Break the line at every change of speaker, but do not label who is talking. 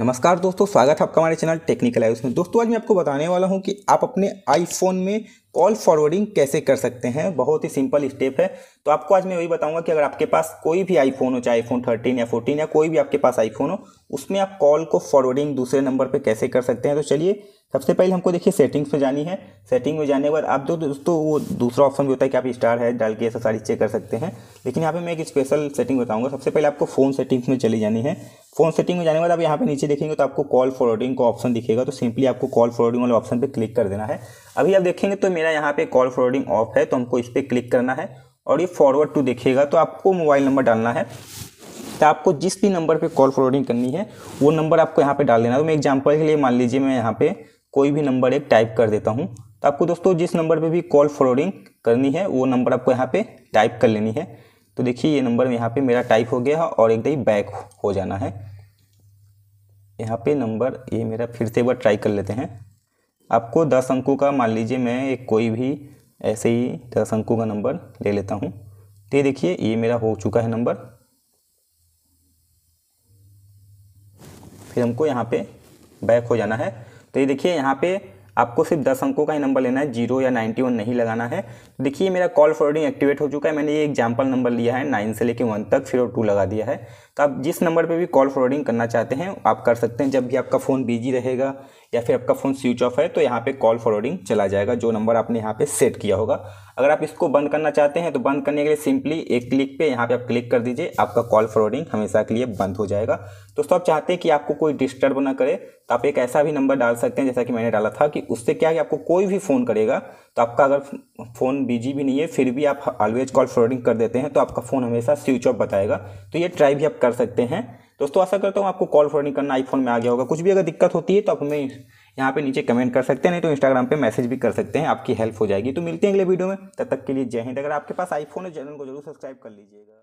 नमस्कार दोस्तों स्वागत है आपका हमारे चैनल टेक्निकल आयुष में दोस्तों आज मैं आपको बताने वाला हूं कि आप अपने आईफोन में कॉल फॉरवर्डिंग कैसे कर सकते हैं बहुत ही सिंपल स्टेप है तो आपको आज मैं वही बताऊंगा कि अगर आपके पास कोई भी आईफोन हो चाहे आईफोन थर्टीन या फोर्टीन या कोई भी आपके पास आईफोन हो उसमें आप कॉल को फॉरवर्डिंग दूसरे नंबर पर कैसे कर सकते हैं तो चलिए सबसे पहले हमको देखिए सेटिंग्स में जानी है सेटिंग में जाने के बाद आप जो दोस्तों वो दूसरा ऑप्शन भी होता है कि आप स्टार है डाल के ऐसा सारी चेक कर सकते हैं लेकिन यहाँ पे मैं एक स्पेशल सेटिंग बताऊंगा सबसे पहले आपको फ़ोन सेटिंग्स में चली जानी है फ़ोन सेटिंग में जाने के बाद आप यहाँ पे नीचे देखेंगे तो आपको कॉल फॉरवर्डिंग का ऑप्शन दिखेगा तो सिंपली आपको कॉल फॉरवर्डिंग वाले ऑप्शन पर क्लिक कर देना है अभी आप देखेंगे तो मेरा यहाँ पे कॉल फॉरवर्डिंग ऑफ है तो हमको इस पर क्लिक करना है और ये फॉरवर्ड टू देखिएगा तो आपको मोबाइल नंबर डालना है तो आपको जिस भी नंबर पे कॉल फॉरवर्डिंग करनी है वो नंबर आपको यहाँ पे डाल देना है तो मैं एग्जांपल के लिए मान लीजिए मैं यहाँ पे कोई भी नंबर एक टाइप कर देता हूँ तो आपको दोस्तों जिस नंबर पे भी कॉल फॉरवर्डिंग करनी है वो नंबर आपको यहाँ पे टाइप कर लेनी है तो देखिए ये नंबर यहाँ पे मेरा टाइप हो गया और एकदम बैक हो जाना है यहाँ पे नंबर ये मेरा फिर से एक बार ट्राई कर लेते हैं आपको दस अंकों का मान लीजिए मैं एक कोई भी ऐसे ही दस अंकों का नंबर ले लेता हूँ तो ये देखिए ये मेरा हो चुका है नंबर फिर हमको यहाँ पे बैक हो जाना है तो ये देखिए यहाँ पे आपको सिर्फ दस अंकों का ही नंबर लेना है जीरो या नाइन्टी वन नहीं लगाना है तो देखिए मेरा कॉल फॉरवर्डिंग एक्टिवेट हो चुका है मैंने ये एग्जाम्पल नंबर लिया है नाइन से लेकर वन तक फिर टू लगा दिया है तो आप जिस नंबर पे भी कॉल फॉरवर्डिंग करना चाहते हैं आप कर सकते हैं जब भी आपका फ़ोन बिजी रहेगा या फिर आपका फ़ोन स्विच ऑफ है तो यहाँ पे कॉल फॉरवर्डिंग चला जाएगा जो नंबर आपने यहाँ पे सेट किया होगा अगर आप इसको बंद करना चाहते हैं तो बंद करने के लिए सिंपली एक क्लिक पे यहाँ पे आप क्लिक कर दीजिए आपका कॉल फॉरवर्डिंग हमेशा के लिए बंद हो जाएगा दोस्तों आप चाहते हैं कि आपको कोई डिस्टर्ब ना करे तो आप एक ऐसा भी नंबर डाल सकते हैं जैसा कि मैंने डाला था कि उससे क्या कि आपको कोई भी फ़ोन करेगा तो आपका अगर फ़ोन बिजी भी नहीं है फिर भी आप ऑलवेज कॉल फॉरवर्डिंग कर देते हैं तो आपका फ़ोन हमेशा स्विच ऑफ बताएगा तो ये ट्राई भी आप कर सकते हैं दोस्तों आशा करता हूँ आपको कॉल फॉर नहीं करना आईफोन में आ गया होगा कुछ भी अगर दिक्कत होती है तो आप हमें यहाँ पे नीचे कमेंट कर सकते हैं नहीं तो इंस्टाग्राम पे मैसेज भी कर सकते हैं आपकी हेल्प हो जाएगी तो मिलते हैं अगले वीडियो में तब तक के लिए जय हिंद अगर आपके पास आईफोन है चैनल को जरूर सब्सक्राइब कर लीजिएगा